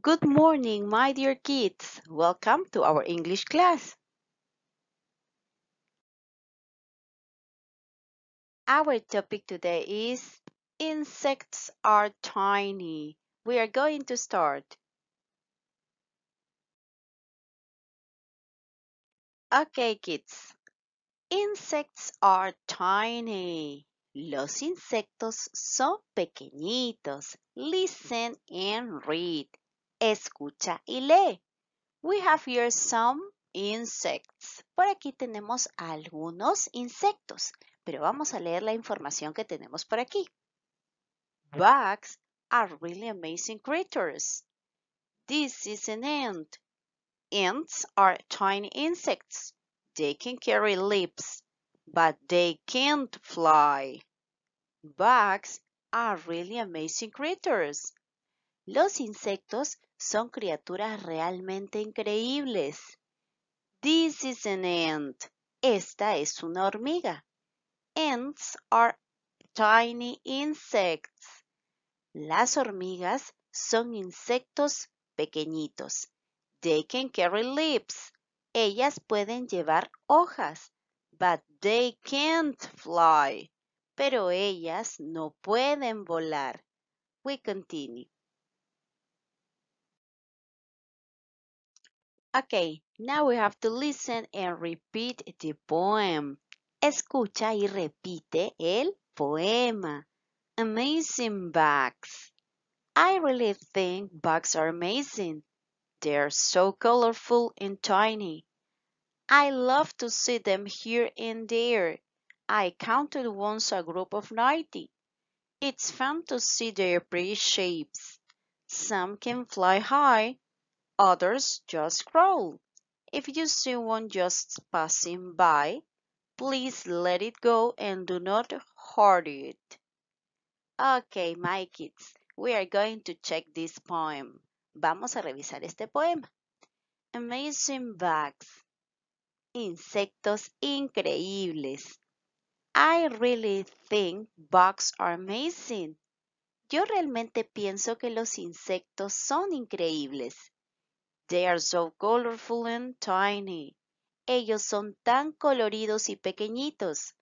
Good morning, my dear kids. Welcome to our English class. Our topic today is Insects are tiny. We are going to start. Okay, kids. Insects are tiny. Los insectos son pequeñitos. Listen and read. escucha y lee. We have here some insects. Por aquí tenemos algunos insectos, pero vamos a leer la información que tenemos por aquí. Bugs are really amazing creatures. This is an ant. Ants are tiny insects. They can carry leaves, but they can't fly. Bugs are really amazing creatures. Los insectos son criaturas realmente increíbles. This is an ant. Esta es una hormiga. Ants are tiny insects. Las hormigas son insectos pequeñitos. They can carry leaves. Ellas pueden llevar hojas. But they can't fly. Pero ellas no pueden volar. We continue. Okay, now we have to listen and repeat the poem. Escucha y repite el poema. Amazing bugs. I really think bugs are amazing. They're so colorful and tiny. I love to see them here and there. I counted once a group of 90. It's fun to see their pretty shapes. Some can fly high, others just scroll. If you see one just passing by, please let it go and do not hurt it. Okay, my kids, we are going to check this poem. Vamos a revisar este poema. Amazing bugs. Insectos increíbles. I really think bugs are amazing. Yo realmente pienso que los insectos son increíbles. They are so colorful and tiny. Ellos son tan coloridos y pequeñitos.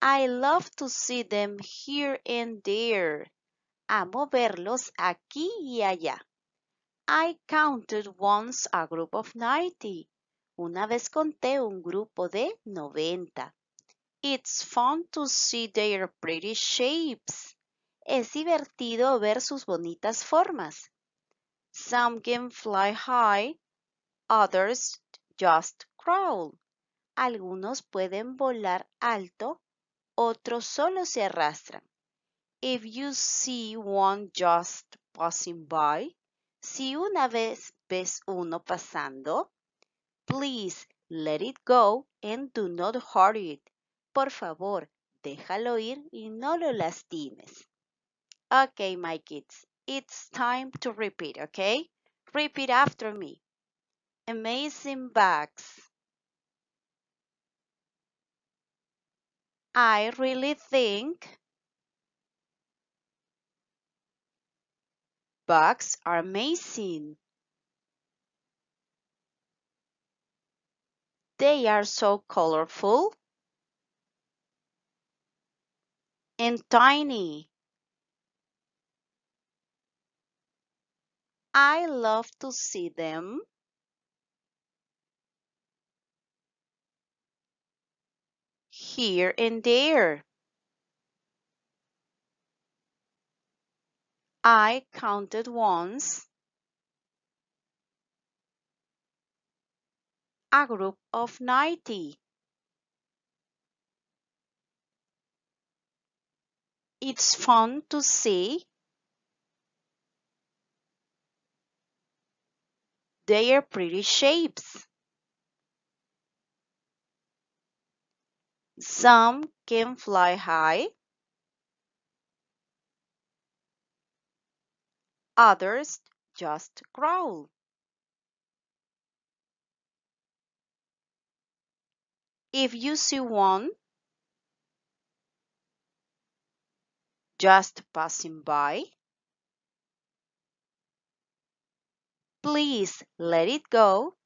I love to see them here and there. Amo verlos aquí y allá. I counted once a group of 90. Una vez conté un grupo de 90. It's fun to see their pretty shapes. Es divertido ver sus bonitas formas. Some can fly high, others just crawl. Algunos pueden volar alto, otros solo se arrastran. If you see one just passing by, si una vez ves uno pasando, please let it go and do not hurt it. Por favor, déjalo ir y no lo lastimes. Okay, my kids. It's time to repeat, okay? Repeat after me. Amazing bugs. I really think bugs are amazing. They are so colorful and tiny. I love to see them. Here and there. I counted once. A group of 90. It's fun to see They're pretty shapes. Some can fly high. Others just growl. If you see one just passing by, Please let it go.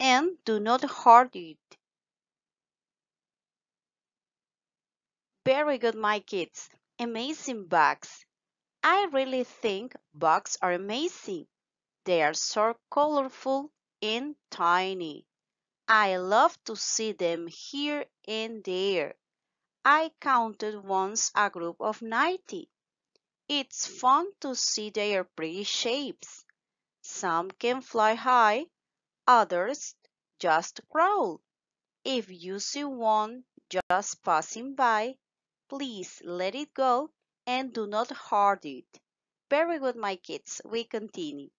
And do not hurt it. Very good, my kids. Amazing bugs. I really think bugs are amazing. They are so colorful and tiny. I love to see them here and there. I counted once a group of 90. It's fun to see their pretty shapes. Some can fly high, others just crawl. If you see one just passing by, please let it go and do not hurt it. Very good, my kids. We continue.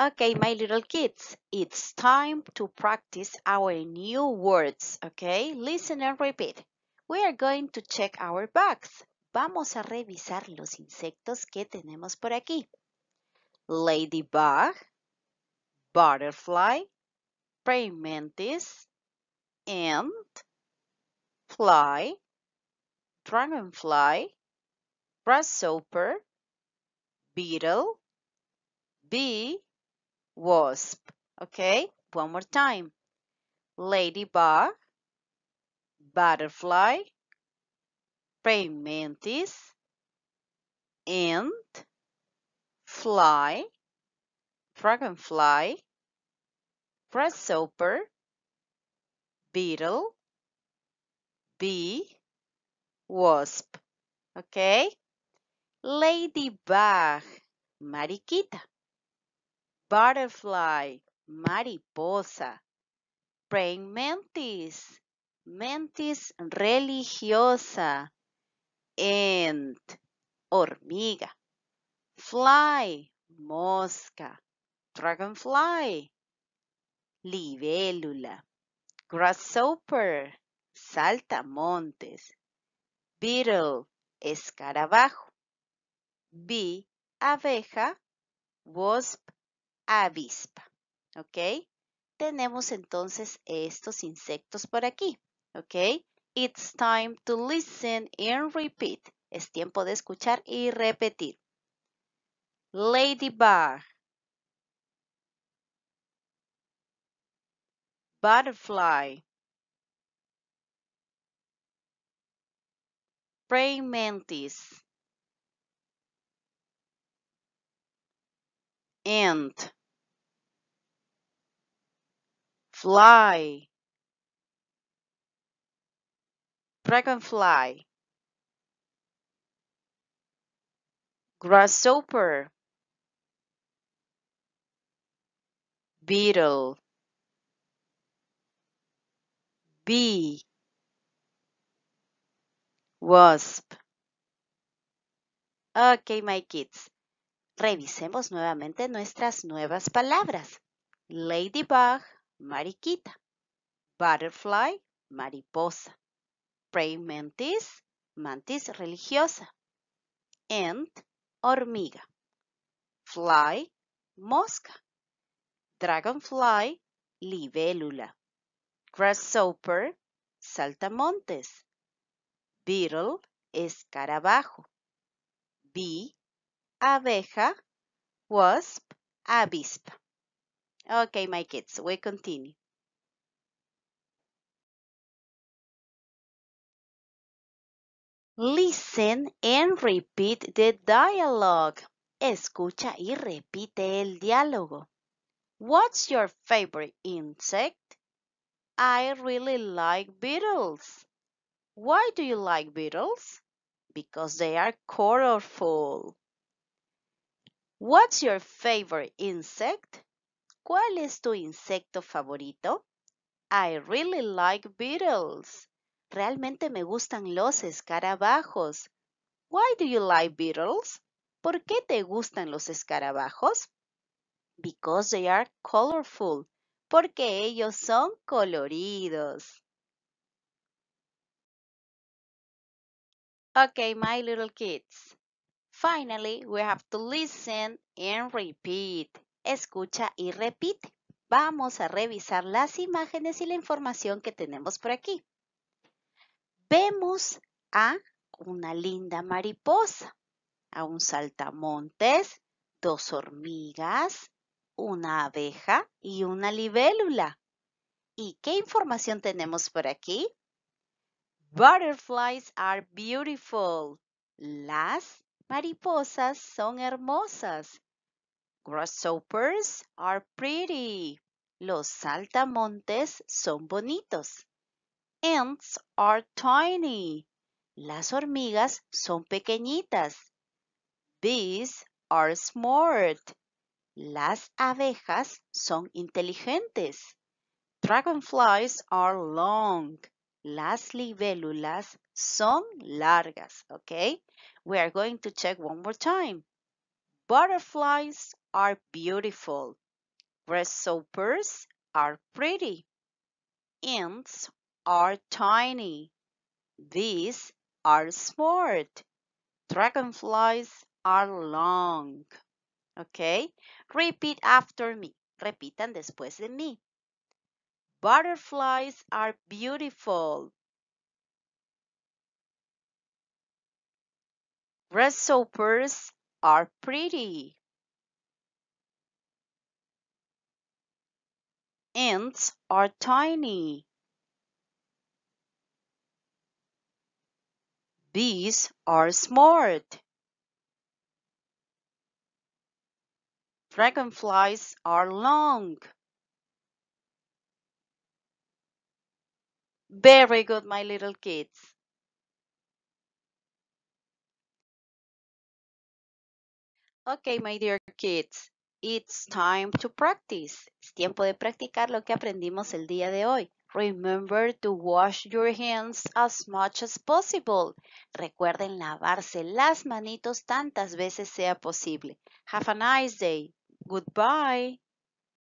Okay, my little kids, it's time to practice our new words, okay? Listen and repeat. We are going to check our bugs. Vamos a revisar los insectos que tenemos por aquí. Ladybug, butterfly, praying mantis, ant, fly, dragonfly, grasshopper, beetle, bee, wasp. Okay, one more time. Ladybug, butterfly, praying mantis, ant, fly, dragonfly, grasshopper, beetle, bee, wasp. Okay? Ladybug, mariquita. Butterfly, mariposa. Praying mantis, mentis religiosa, ant, hormiga, fly, mosca, dragonfly, libélula, grasshopper, saltamontes, beetle, escarabajo, bee, abeja, wasp, avispa. ¿Ok? Tenemos entonces estos insectos por aquí. Okay, It's time to listen and repeat. Es tiempo de escuchar y repetir. Ladybug. Butterfly. Praying mantis. Ant. Fly. dragonfly, grasshopper, beetle, bee, wasp. Ok, my kids. Revisemos nuevamente nuestras nuevas palabras. Ladybug, mariquita. Butterfly, mariposa. Ray mantis, mantis religiosa. Ant, hormiga. Fly, mosca. Dragonfly, libélula. Grasshopper, saltamontes. Beetle, escarabajo. Bee, abeja. Wasp, avispa. Okay, my kids, we continue. Listen and repeat the dialogue. Escucha y repite el diálogo. What's your favorite insect? I really like beetles. Why do you like beetles? Because they are colorful. What's your favorite insect? ¿Cuál es tu insecto favorito? I really like beetles. Realmente me gustan los escarabajos. Why do you like beetles? ¿Por qué te gustan los escarabajos? Because they are colorful. Porque ellos son coloridos. Okay, my little kids. Finally, we have to listen and repeat. Escucha y repite. Vamos a revisar las imágenes y la información que tenemos por aquí vemos a una linda mariposa, a un saltamontes, dos hormigas, una abeja y una libélula. ¿Y qué información tenemos por aquí? Butterflies are beautiful. Las mariposas son hermosas. Grasshoppers are pretty. Los saltamontes son bonitos. ants are tiny. Las hormigas son pequeñitas. Bees are smart. Las abejas son inteligentes. Dragonflies are long. Las libélulas son largas, okay? We are going to check one more time. Butterflies are beautiful. Grasshoppers are pretty. Ants are tiny. These are smart. Dragonflies are long. Okay? Repeat after me. Repitan después de mí. Butterflies are beautiful. Grasshoppers are pretty. Ants are tiny. Bees are smart. Dragonflies are long. Very good, my little kids. Okay, my dear kids, it's time to practice. Es tiempo de practicar lo que aprendimos el día de hoy. Remember to wash your hands as much as possible. Recuerden lavarse las manitos tantas veces sea posible. Have a nice day. Goodbye.